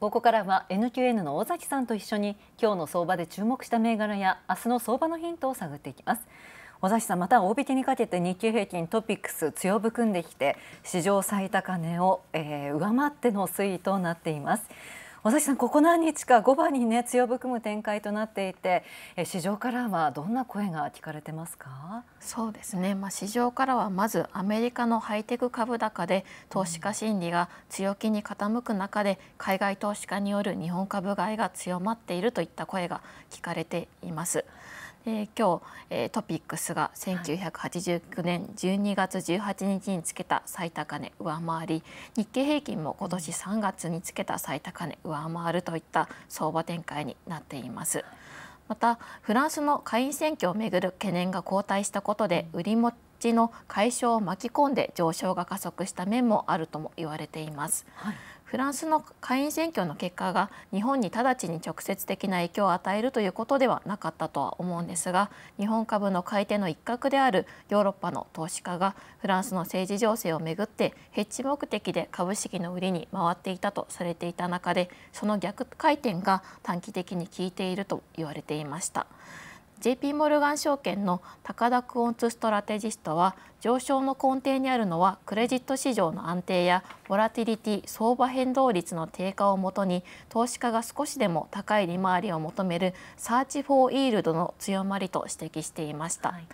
ここからは NQN の尾崎さんと一緒に今日の相場で注目した銘柄や明日の相場のヒントを探っていきます尾崎さんまた大引けにかけて日経平均トピックス強含んできて史上最高値を、えー、上回っての推移となっています尾崎さん、ここ何日か5番にね強含む展開となっていて、え市場からはどんな声が聞かれてますか。そうですね。まあ市場からはまずアメリカのハイテク株高で投資家心理が強気に傾く中で海外投資家による日本株買いが強まっているといった声が聞かれています。えー、今日、えー、トピックスが1989年12月18日につけた最高値上回り日経平均も今年3月につけた最高値上回るといった相場展開になっています。またフランスの下院選挙をめぐる懸念が後退したことで売り持ちの解消を巻き込んで上昇が加速した面もあるとも言われています。はいフランスの下院選挙の結果が日本に直ちに直接的な影響を与えるということではなかったとは思うんですが日本株の買い手の一角であるヨーロッパの投資家がフランスの政治情勢をめぐってヘッジ目的で株式の売りに回っていたとされていた中でその逆回転が短期的に効いていると言われていました。JP モルガン証券の高田クオンツストラテジストは上昇の根底にあるのはクレジット市場の安定やボラティリティ相場変動率の低下をもとに投資家が少しでも高い利回りを求めるサーチフォーイールドの強まりと指摘していました。はい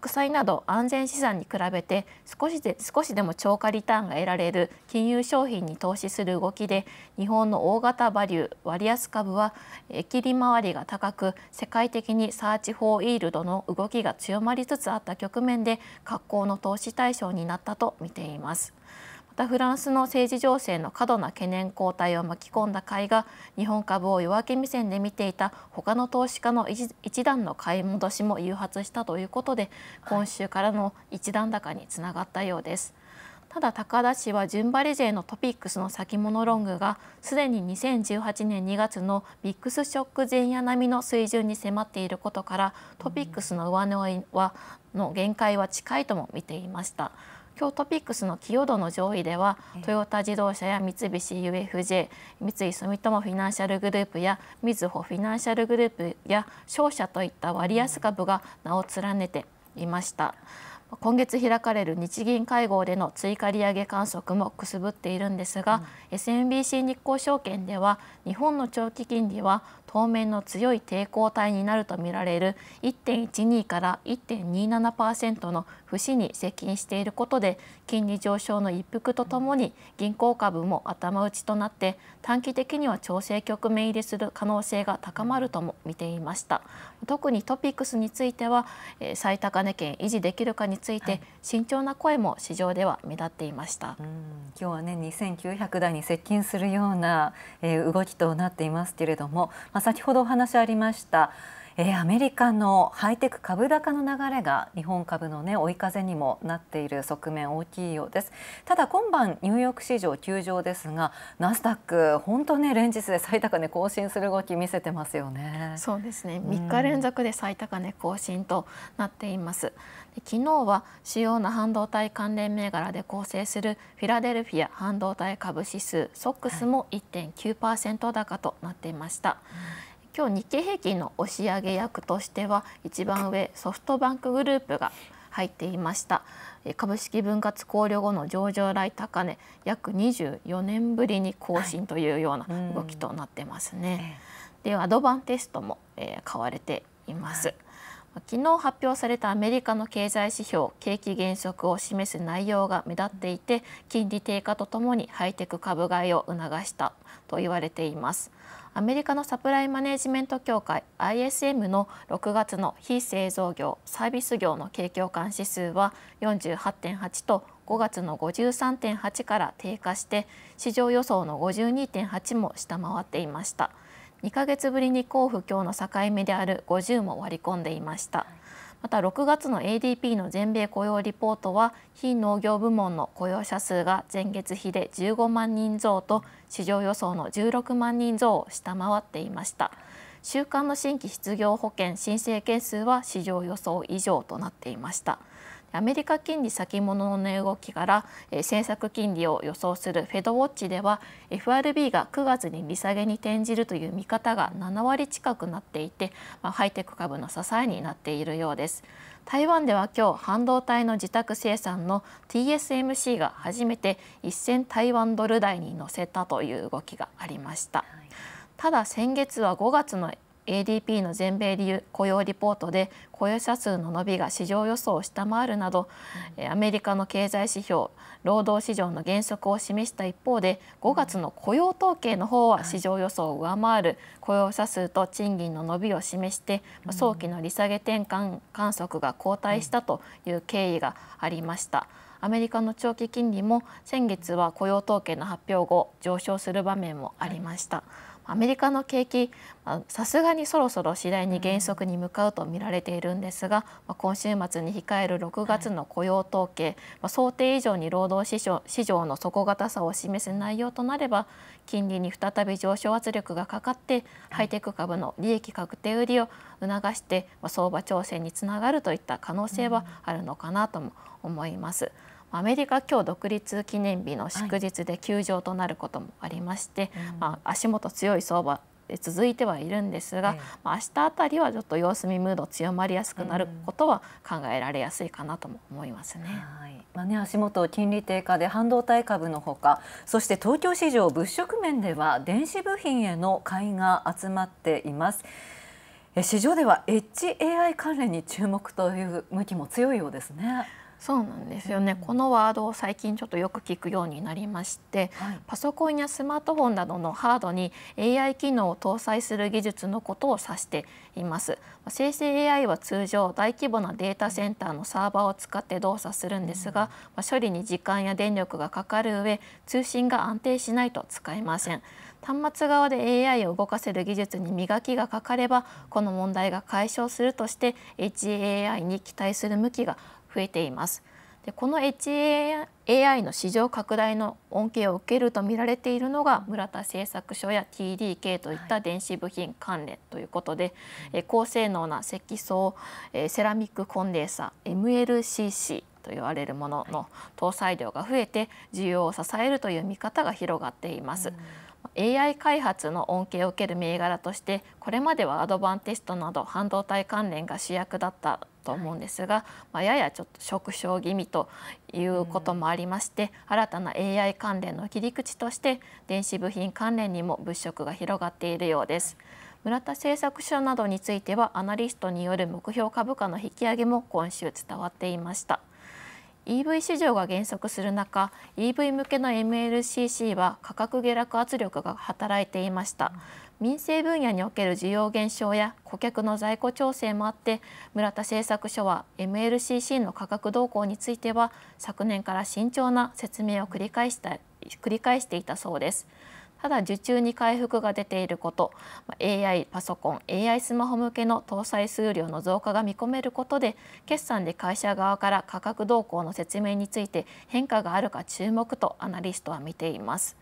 国債など安全資産に比べて少しで少しでも超過リターンが得られる金融商品に投資する動きで日本の大型バリュー割安株は切り回りが高く世界的にサーチ・フォー・イールドの動きが強まりつつあった局面で格好の投資対象になったと見ています。またフランスの政治情勢の過度な懸念後退を巻き込んだ買いが日本株を夜明け目線で見ていた他の投資家の一段の買い戻しも誘発したということで今週からの一段高につながったようです。ただ高田氏は順張り勢のトピックスの先物ロングがすでに2018年2月のビックスショック前夜並みの水準に迫っていることからトピックスの上値の限界は近いとも見ていました。今日トピックスの寄与度の上位ではトヨタ自動車や三菱 UFJ 三井住友フィナンシャルグループやみずほフィナンシャルグループや商社といった割安株が名を連ねていました。今月開かれる日銀会合での追加利上げ観測もくすぶっているんですが、うん、SMBC 日興証券では日本の長期金利は当面の強い抵抗体になるとみられる1.12から1.27%の節に接近していることで金利上昇の一服とともに銀行株も頭打ちとなって短期的には調整局面入りする可能性が高まるとも見ていました特にトピックスについては最高値圏維持できるかについて慎重な声も市場では目立っていました、今日はね2900台に接近するような、動きとなっていますけれども、先ほどお話ありましたえー、アメリカのハイテク株高の流れが日本株の、ね、追い風にもなっている側面大きいようですただ今晩ニューヨーク市場休場ですがナスダック本当ね連日で最高値更新する動き見せてますよねそうですね3日連続で最高値更新となっています、うん、昨日は主要な半導体関連銘柄で構成するフィラデルフィア半導体株指数ソックスも1.9%高となっていました、はい今日日経平均の押し上げ役としては一番上ソフトバンクグループが入っていました株式分割考慮後の上場来高値約24年ぶりに更新というような動きとなってますね、はい、でアドバンテストも、買われています、はい昨日発表されたアメリカの経済指標景気減速を示す内容が目立っていて金利低下とともにハイテク株買いを促したと言われていますアメリカのサプライマネジメント協会 ISM の6月の非製造業サービス業の景況感指数は48.8と5月の53.8から低下して市場予想の52.8も下回っていました2ヶ月ぶりに交付今日の境目である50も割り込んでいました、はいまた6月の ADP の全米雇用リポートは非農業部門の雇用者数が前月比で15万人増と市場予想の16万人増を下回っていました週間の新規失業保険申請件数は市場予想以上となっていましたアメリカ金利先物の値動きから、え政策金利を予想するフェドウォッチでは FRB が9月に利下げに転じるという見方が7割近くなっていて、まハイテク株の支えになっているようです。台湾では今日半導体の自宅生産の TSMC が初めて1000台湾ドル台に乗せたという動きがありました。ただ先月は5月の ADP の全米雇用リポートで雇用者数の伸びが市場予想を下回るなど、うん、アメリカの経済指標労働市場の減速を示した一方で5月の雇用統計の方は市場予想を上回る雇用者数と賃金の伸びを示して、うん、早期の利下げ転換観測が後退したという経緯がありました。アメリカの長期金利も先月は雇用統計の発表後上昇する場面もありました。はいアメリカの景気さすがにそろそろ次第に減速に向かうと見られているんですが、ま今週末に控える6月の雇用統計、はい、ま想定以上に労働市場市場の底堅さを示す内容となれば金利に再び上昇圧力がかかってハイテク株の利益確定売りを促して、ま相場調整につながるといった可能性はあるのかなとも思います。うんアメリカ今日独立記念日の祝日で休場となることもありまして、はいまあ、足元強い相場続いてはいるんですが、まあ、明日あたりはちょっと様子見ムード強まりやすくなることは考えられやすいかなとも思いますね。うん、まあね、足元金利低下で半導体株のほかそして東京市場物色面では電子部品への買いが集まっています。市場では HAI 関連に注目という向きも強いようですね。そうなんですよね、うん、このワードを最近ちょっとよく聞くようになりまして、はい、パソコンやスマートフォンなどのハードに AI 機能を搭載する技術のことを指しています生成 AI は通常大規模なデータセンターのサーバーを使って動作するんですが、うん、処理に時間や電力がかかる上通信が安定しないと使えません端末側で AI を動かせる技術に磨きがかかればこの問題が解消するとして HAI に期待する向きが増えています。でこの HAI の市場拡大の恩恵を受けると見られているのが村田製作所や TDK といった電子部品関連ということで、はい、高性能な積層セラミックコンデンサ MLCC と言われるものの搭載量が増えて需要を支えるという見方が広がっています。うん AI 開発の恩恵を受ける銘柄としてこれまではアドバンテストなど半導体関連が主役だったと思うんですが、まあ、ややちょっと縮小気味ということもありまして、新たな AI 関連の切り口として電子部品関連にも物色が広がっているようです。村田製作所などについてはアナリストによる目標株価の引き上げも今週伝わっていました。EV 市場が減速する中 EV 向けの MLCC は価格下落圧力が働いていました民生分野における需要減少や顧客の在庫調整もあって村田製作所は MLCC の価格動向については昨年から慎重な説明を繰り返した繰り返していたそうです。ただ受注に回復が出ていること AI パソコン AI スマホ向けの搭載数量の増加が見込めることで決算で会社側から価格動向の説明について変化があるか注目とアナリストは見ています。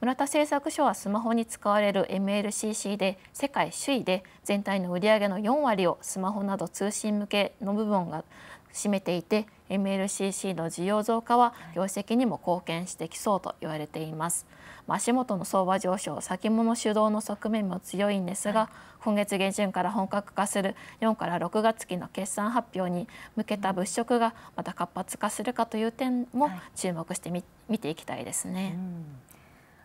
村田製作所はスマホに使われる MLCC で世界首位で全体の売上の4割をスマホなど通信向けの部分が占めていて MLCC の需要増加は業績にも貢献してきそうと言われています、まあ、足元の相場上昇先物主導の側面も強いんですが、はい、今月下旬から本格化する4から6月期の決算発表に向けた物色がまた活発化するかという点も注目してみ、はい、見ていきたいですね。うん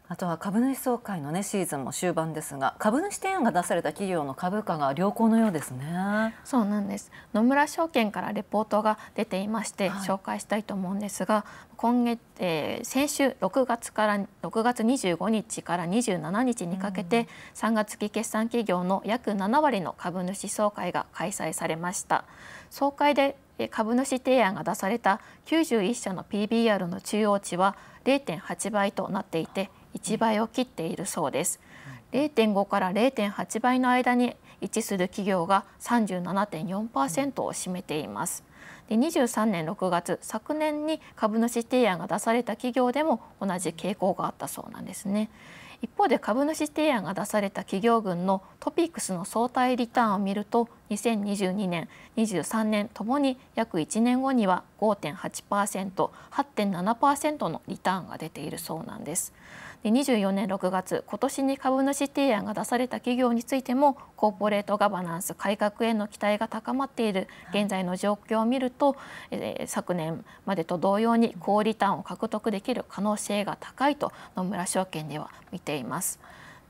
あとは株主総会のねシーズンも終盤ですが、株主提案が出された企業の株価が良好のようですね。そうなんです。野村証券からレポートが出ていまして、はい、紹介したいと思うんですが、今月、えー、先週6月から6月25日から27日にかけて、うん、3月期決算企業の約7割の株主総会が開催されました。総会で株主提案が出された91社の PBR の中央値は0.8倍となっていて。1倍を切っているそうです。0.5から0.8倍の間に位置する企業が37.4%を占めています。で23年6月昨年に株主提案が出された企業でも同じ傾向があったそうなんですね。一方で株主提案が出された企業群のトピックスの相対リターンを見ると2022年23年ともに約1年後には 5.8%8.7% のリターンが出ているそうなんです。24年6月今年に株主提案が出された企業についてもコーポレートガバナンス改革への期待が高まっている現在の状況を見ると、えー、昨年までと同様に高リターンを獲得できる可能性が高いと野村証券では見ています。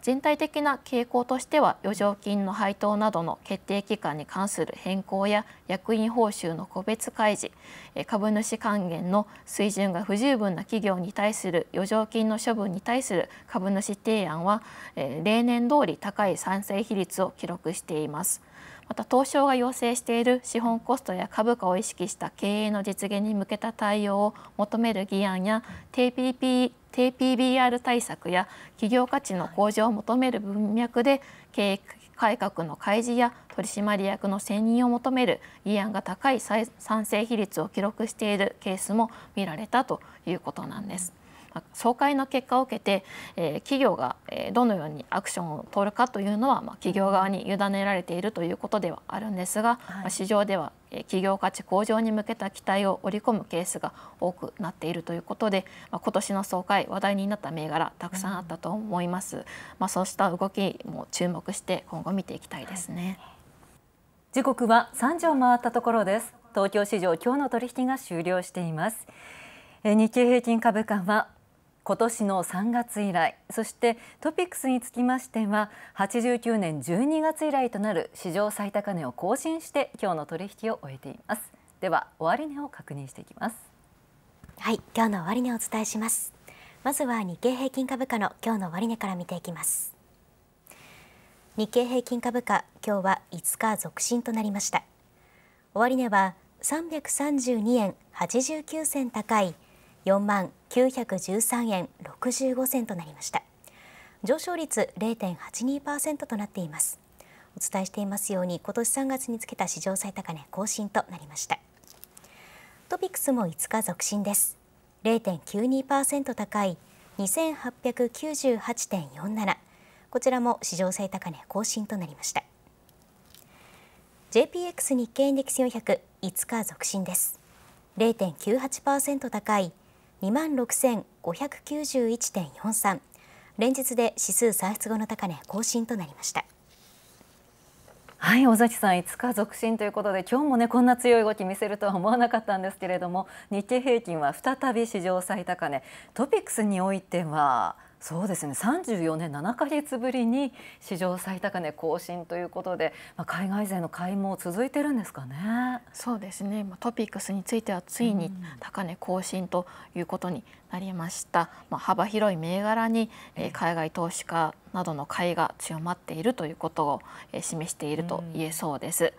全体的な傾向としては余剰金の配当などの決定期間に関する変更や役員報酬の個別開示株主還元の水準が不十分な企業に対する余剰金の処分に対する株主提案は例年通り高い賛成比率を記録しています。また東証が要請している資本コストや株価を意識した経営の実現に向けた対応を求める議案や t p p 低 PBR 対策や企業価値の向上を求める文脈で経営改革の開示や取締役の選任を求める議案が高い賛成比率を記録しているケースも見られたということなんです。総会の結果を受けて、えー、企業がどのようにアクションを取るかというのは、まあ、企業側に委ねられているということではあるんですが、はい、市場では企業価値向上に向けた期待を織り込むケースが多くなっているということで、まあ、今年の総会話題になった銘柄たくさんあったと思います、うん、まあ、そうした動きも注目して今後見ていきたいですね、はい、時刻は3時を回ったところです東京市場今日の取引が終了していますえ日経平均株価は今年の3月以来そしてトピックスにつきましては89年12月以来となる史上最高値を更新して今日の取引を終えていますでは終値を確認していきますはい今日の終値をお伝えしますまずは日経平均株価の今日の終値から見ていきます日経平均株価今日は5日続伸となりました終値は332円89銭高い4万913円65銭となりました上昇率0.82%となっていますお伝えしていますように今年3月につけた市場最高値更新となりましたトピックスも5日続伸です0.92%高い2898.47こちらも史上最高値更新となりました JPX 日経インデックス400 5日続伸です0.98%高い2万6591.43連日で指数算出後の高値更新となりましたはい尾崎さん5日続伸ということで今日もねこんな強い動き見せるとは思わなかったんですけれども日経平均は再び史上最高値トピックスにおいてはそうですね34年7か月ぶりに史上最高値更新ということで、まあ、海外勢の買いも続いてるんですかねそうですね、まあ、トピックスについてはついに高値更新ということになりました、まあ、幅広い銘柄に、えー、海外投資家などの買いが強まっているということを、えー、示していると言えそうです。うん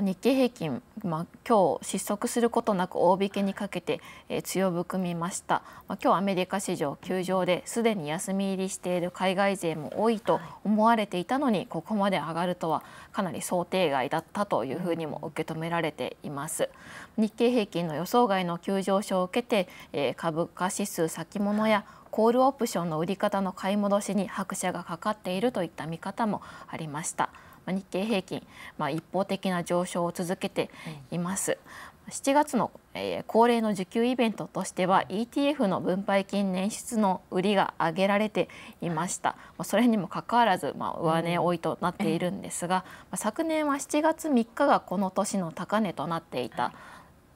日経平均、まあ、今日失速することなく大引けにかけて、えー、強含みました、まあ、今日アメリカ市場休場ですでに休み入りしている海外勢も多いと思われていたのにここまで上がるとはかなり想定外だったというふうにも受け止められています日経平均の予想外の急上昇を受けて、えー、株価指数先物やコールオプションの売り方の買い戻しに拍車がかかっているといった見方もありました。日経平均、まあ、一方的な上昇を続けています。7月の、えー、恒例の受給イベントとしては ETF の分配金年出の売りが上げられていました、まあ、それにもかかわらず、まあ、上値追いとなっているんですが、まあ、昨年は7月3日がこの年の高値となっていた、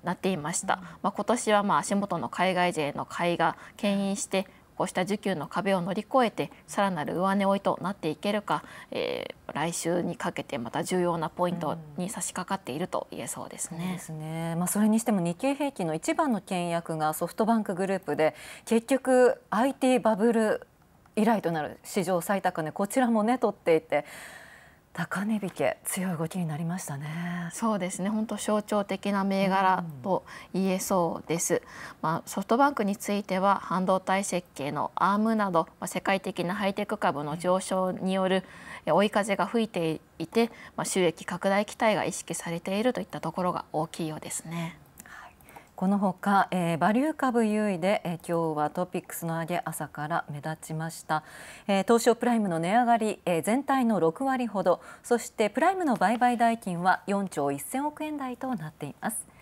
なっていました、まあ、今年はまあ足元の海外勢の買いが牽引してこうした需給の壁を乗り越えてさらなる上値追いとなっていけるか、えー、来週にかけてまた重要なポイントに差し掛かっていると言えそうですね。うん、ですね。まあそれにしても日経平均の一番の倹約がソフトバンクグループで結局 IT バブル以来となる史上最高値、こちらもね取っていて。高値引け強い動きになりましたねそうですね本当象徴的な銘柄と言えそうです、うん、まあ、ソフトバンクについては半導体設計のアームなど、まあ、世界的なハイテク株の上昇による追い風が吹いていて、まあ、収益拡大期待が意識されているといったところが大きいようですね。このほか、えー、バリュー株優位で、えー、今日はトピックスの上げ朝から目立ちました、えー、東証プライムの値上がり、えー、全体の6割ほどそしてプライムの売買代金は4兆1000億円台となっています。